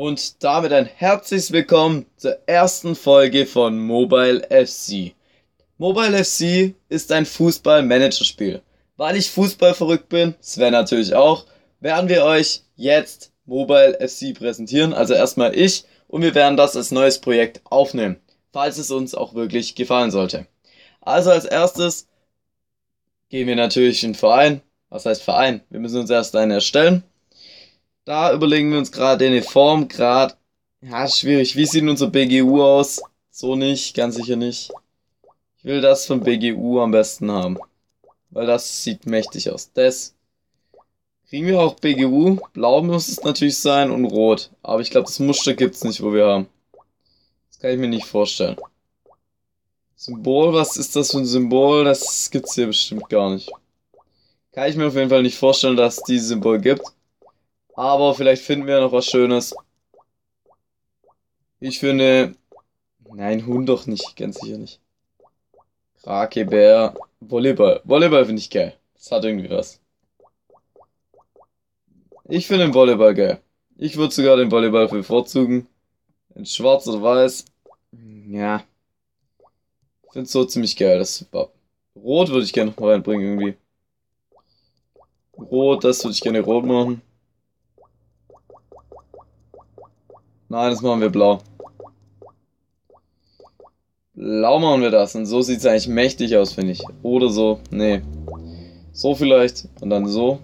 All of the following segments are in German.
Und damit ein herzliches Willkommen zur ersten Folge von Mobile FC. Mobile FC ist ein fußball manager spiel Weil ich Fußball verrückt bin, Sven natürlich auch, werden wir euch jetzt Mobile FC präsentieren. Also erstmal ich und wir werden das als neues Projekt aufnehmen, falls es uns auch wirklich gefallen sollte. Also als erstes gehen wir natürlich in den Verein. Was heißt Verein? Wir müssen uns erst einen erstellen da überlegen wir uns gerade eine Form, gerade. Ja, schwierig. Wie sieht unser BGU aus? So nicht, ganz sicher nicht. Ich will das von BGU am besten haben. Weil das sieht mächtig aus. Das. Kriegen wir auch BGU? Blau muss es natürlich sein und rot. Aber ich glaube, das Muster gibt's nicht, wo wir haben. Das kann ich mir nicht vorstellen. Symbol, was ist das für ein Symbol? Das gibt's hier bestimmt gar nicht. Kann ich mir auf jeden Fall nicht vorstellen, dass es dieses Symbol gibt. Aber vielleicht finden wir noch was Schönes. Ich finde. Nein, Hund doch nicht, ganz sicher nicht. Krake, Bär, Volleyball. Volleyball finde ich geil. Das hat irgendwie was. Ich finde den Volleyball geil. Ich würde sogar den Volleyball bevorzugen. In schwarz oder weiß. Ja. Ich finde es so ziemlich geil. Das Rot würde ich gerne noch mal reinbringen irgendwie. Rot, das würde ich gerne rot machen. Nein, das machen wir blau. Blau machen wir das. Und so sieht es eigentlich mächtig aus, finde ich. Oder so. Nee. So vielleicht. Und dann so.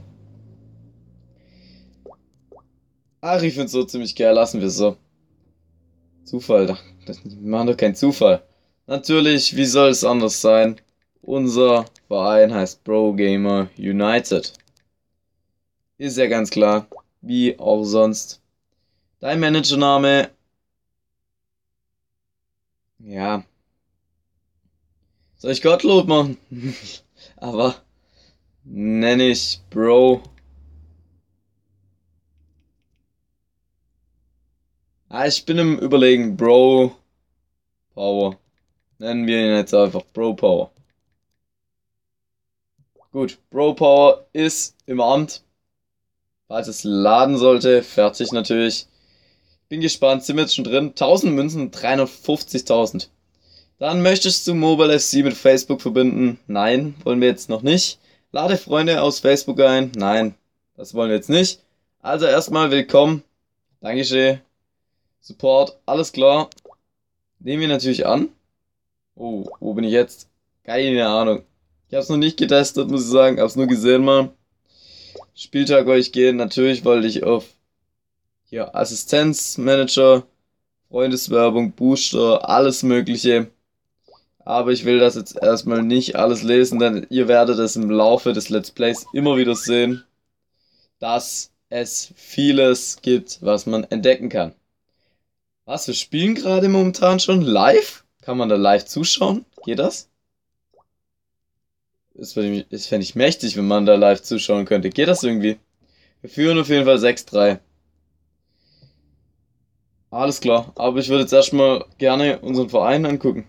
Ach, ich finde es so ziemlich geil. Lassen wir es so. Zufall. Das machen doch keinen Zufall. Natürlich, wie soll es anders sein? Unser Verein heißt Pro Gamer United. Ist ja ganz klar. Wie auch sonst. Dein Managername. Ja. Soll ich Gottlob machen? Aber nenne ich Bro. Ah, ich bin im Überlegen, Bro Power. Nennen wir ihn jetzt einfach Bro Power. Gut, Bro Power ist im Amt. Falls es laden sollte, fertig natürlich. Bin gespannt, sind wir jetzt schon drin? 1000 Münzen, 350.000. Dann möchtest du Mobile FC mit Facebook verbinden? Nein, wollen wir jetzt noch nicht. Lade Freunde aus Facebook ein? Nein, das wollen wir jetzt nicht. Also erstmal willkommen. Dankeschön. Support, alles klar. Nehmen wir natürlich an. Oh, wo bin ich jetzt? Keine Ahnung. Ich habe es noch nicht getestet, muss ich sagen. Habe es nur gesehen mal. Spieltag euch gehen. Natürlich wollte ich auf hier Assistenzmanager, Freundeswerbung, Booster, alles Mögliche. Aber ich will das jetzt erstmal nicht alles lesen, denn ihr werdet es im Laufe des Let's Plays immer wieder sehen, dass es vieles gibt, was man entdecken kann. Was, wir spielen gerade momentan schon live? Kann man da live zuschauen? Geht das? Das fände ich, fänd ich mächtig, wenn man da live zuschauen könnte. Geht das irgendwie? Wir führen auf jeden Fall 6-3. Alles klar, aber ich würde jetzt erstmal gerne unseren Verein angucken.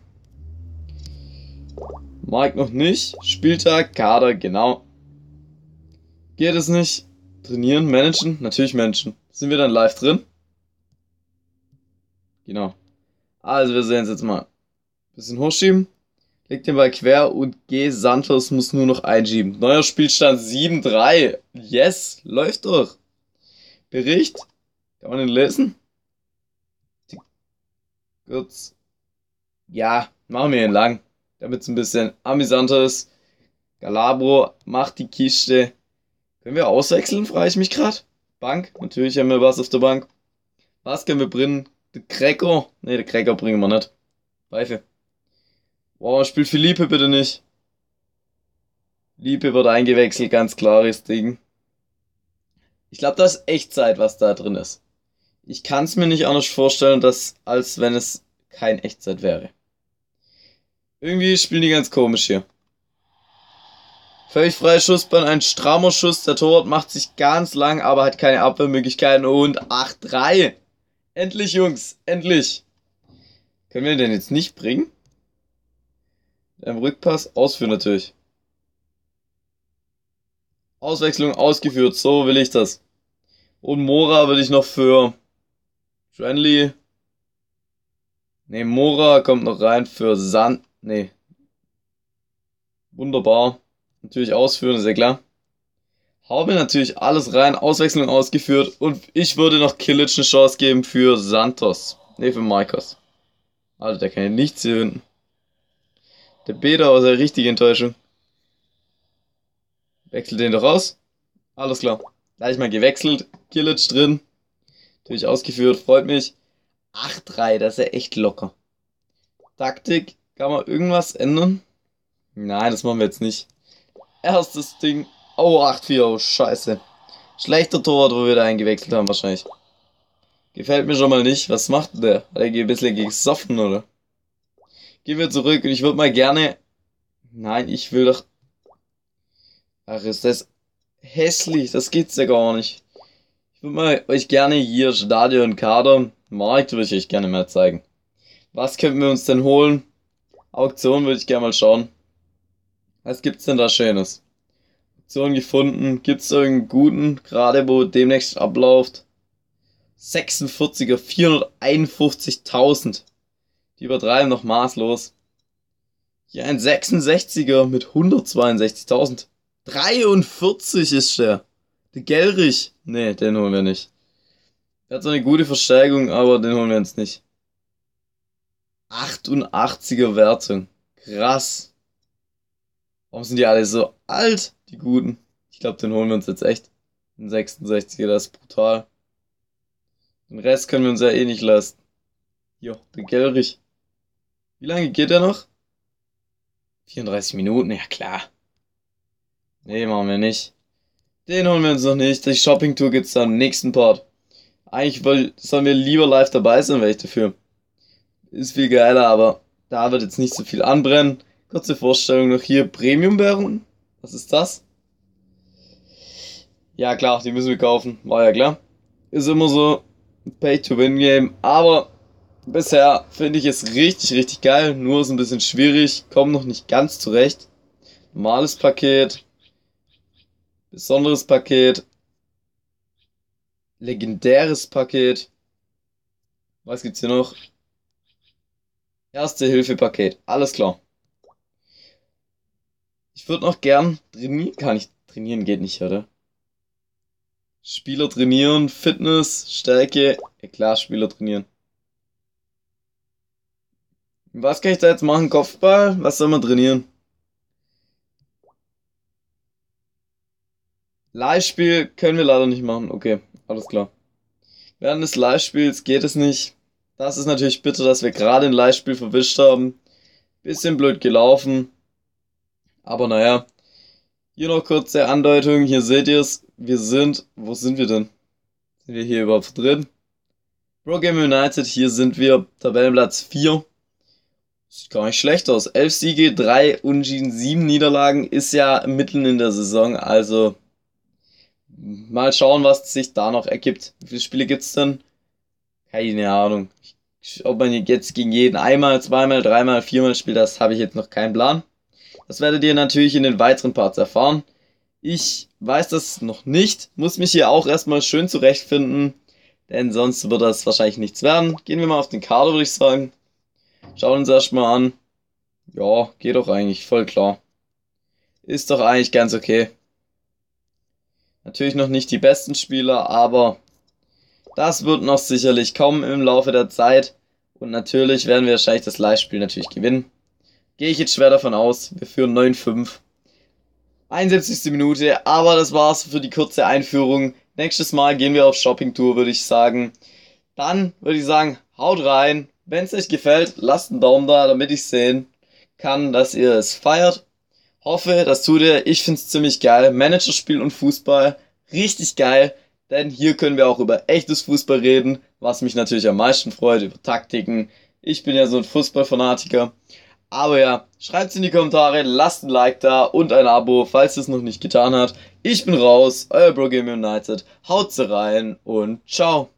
Mike noch nicht. Spieltag, Kader, genau. Geht es nicht? Trainieren, managen? Natürlich managen. Sind wir dann live drin? Genau. Also wir sehen es jetzt mal. Bisschen hochschieben. Leg den Ball quer und G. Santos muss nur noch einschieben. Neuer Spielstand 7-3. Yes, läuft doch. Bericht. Kann man den lesen? kurz, ja, machen wir ihn lang, damit es ein bisschen amüsanter ist. Galabro macht die Kiste. Können wir auswechseln, frage ich mich gerade. Bank, natürlich haben wir was auf der Bank. Was können wir bringen? Der Cracker? Ne, der Cracker bringen wir nicht. Pfeife. Boah, spielt Philippe bitte nicht. Liebe wird eingewechselt, ganz klares Ding. Ich glaube, das ist Echtzeit, was da drin ist. Ich kann es mir nicht anders vorstellen, dass, als wenn es kein Echtzeit wäre. Irgendwie spielen die ganz komisch hier. Völlig freie Schussbahn, ein strammer Schuss. Der Torwart macht sich ganz lang, aber hat keine Abwehrmöglichkeiten. Und 8-3. Endlich, Jungs. Endlich. Können wir den jetzt nicht bringen? Ein Rückpass ausführen natürlich. Auswechslung ausgeführt. So will ich das. Und Mora würde ich noch für Friendly. Ne, Mora kommt noch rein für Sand. Ne. Wunderbar. Natürlich ausführen, ist ja klar. Hau wir natürlich alles rein, Auswechslung ausgeführt und ich würde noch Killage eine Chance geben für Santos. Ne, für Maikos. Alter, der kann ja nichts hier hinten. Der Beda war seine richtige Enttäuschung. Wechsel den doch aus. Alles klar. Da ich mal gewechselt. Killage drin. Natürlich ausgeführt, freut mich. 8-3, das ist ja echt locker. Taktik, kann man irgendwas ändern? Nein, das machen wir jetzt nicht. Erstes Ding. Oh, 8-4, oh, scheiße. Schlechter Torwart, wo wir da eingewechselt haben, wahrscheinlich. Gefällt mir schon mal nicht. Was macht denn der? Hat er ein bisschen gesoffen, oder? Gehen wir zurück und ich würde mal gerne... Nein, ich will doch... Ach, ist das hässlich. Das geht's ja gar nicht. Ich würde mal euch gerne hier Stadion, Kader, Markt würde ich euch gerne mal zeigen. Was könnten wir uns denn holen? Auktion würde ich gerne mal schauen. Was gibt's denn da Schönes? Auktion gefunden. Gibt's irgendeinen guten, gerade wo demnächst abläuft? 46er, 451.000. Die übertreiben noch maßlos. Hier ein 66er mit 162.000. 43 ist der. Der Gelrich. Nee, den holen wir nicht. Er hat so eine gute Verstärkung, aber den holen wir jetzt nicht. 88er Wertung. Krass. Warum sind die alle so alt, die Guten? Ich glaube, den holen wir uns jetzt echt. Ein 66er, das ist brutal. Den Rest können wir uns ja eh nicht lassen. Jo, der Gelrich. Wie lange geht der noch? 34 Minuten, ja klar. Nee, machen wir nicht. Den holen wir uns noch nicht. Die Shopping-Tour gibt es dann im nächsten Part. Eigentlich weil, sollen wir lieber live dabei sein, wäre ich dafür. Ist viel geiler, aber da wird jetzt nicht so viel anbrennen. Kurze Vorstellung noch hier. Premium-Währung. Was ist das? Ja klar, die müssen wir kaufen. War ja klar. Ist immer so ein Pay-to-Win-Game. Aber bisher finde ich es richtig, richtig geil. Nur ist ein bisschen schwierig. Komm noch nicht ganz zurecht. Normales Paket Besonderes Paket. Legendäres Paket. Was gibt's hier noch? Erste-Hilfe-Paket. Alles klar. Ich würde noch gern trainieren. Kann ich trainieren? Geht nicht, oder? Spieler trainieren, Fitness, Stärke. Ja klar, Spieler trainieren. Was kann ich da jetzt machen? Kopfball? Was soll man trainieren? Live-Spiel können wir leider nicht machen. Okay, alles klar. Während des Live-Spiels geht es nicht. Das ist natürlich bitter, dass wir gerade ein Live-Spiel verwischt haben. Bisschen blöd gelaufen. Aber naja. Hier noch kurze Andeutung. Hier seht ihr es. Wir sind. Wo sind wir denn? Sind wir hier überhaupt drin? Pro Game United, hier sind wir. Tabellenplatz 4. Sieht gar nicht schlecht aus. 11 Siege, 3 Unentschieden, 7 Niederlagen ist ja mitten in der Saison. Also mal schauen, was sich da noch ergibt. Wie viele Spiele gibt's denn? Keine Ahnung. Ob man jetzt gegen jeden einmal, zweimal, dreimal, viermal spielt, das habe ich jetzt noch keinen Plan. Das werdet ihr natürlich in den weiteren Parts erfahren. Ich weiß das noch nicht, muss mich hier auch erstmal schön zurechtfinden, denn sonst wird das wahrscheinlich nichts werden. Gehen wir mal auf den Kader, würde ich sagen. Schauen uns erstmal an. Ja, geht doch eigentlich voll klar. Ist doch eigentlich ganz okay. Natürlich noch nicht die besten Spieler, aber das wird noch sicherlich kommen im Laufe der Zeit. Und natürlich werden wir wahrscheinlich das Live-Spiel natürlich gewinnen. Gehe ich jetzt schwer davon aus. Wir führen 9-5. 71. Minute, aber das war's für die kurze Einführung. Nächstes Mal gehen wir auf Shopping-Tour, würde ich sagen. Dann würde ich sagen, haut rein. Wenn es euch gefällt, lasst einen Daumen da, damit ich sehen kann, dass ihr es feiert hoffe, das tut ihr. Ich find's ziemlich geil. Managerspiel und Fußball, richtig geil. Denn hier können wir auch über echtes Fußball reden, was mich natürlich am meisten freut, über Taktiken. Ich bin ja so ein Fußballfanatiker. Aber ja, schreibt's in die Kommentare, lasst ein Like da und ein Abo, falls ihr es noch nicht getan habt. Ich bin raus, euer Bro Game United. Haut's rein und ciao.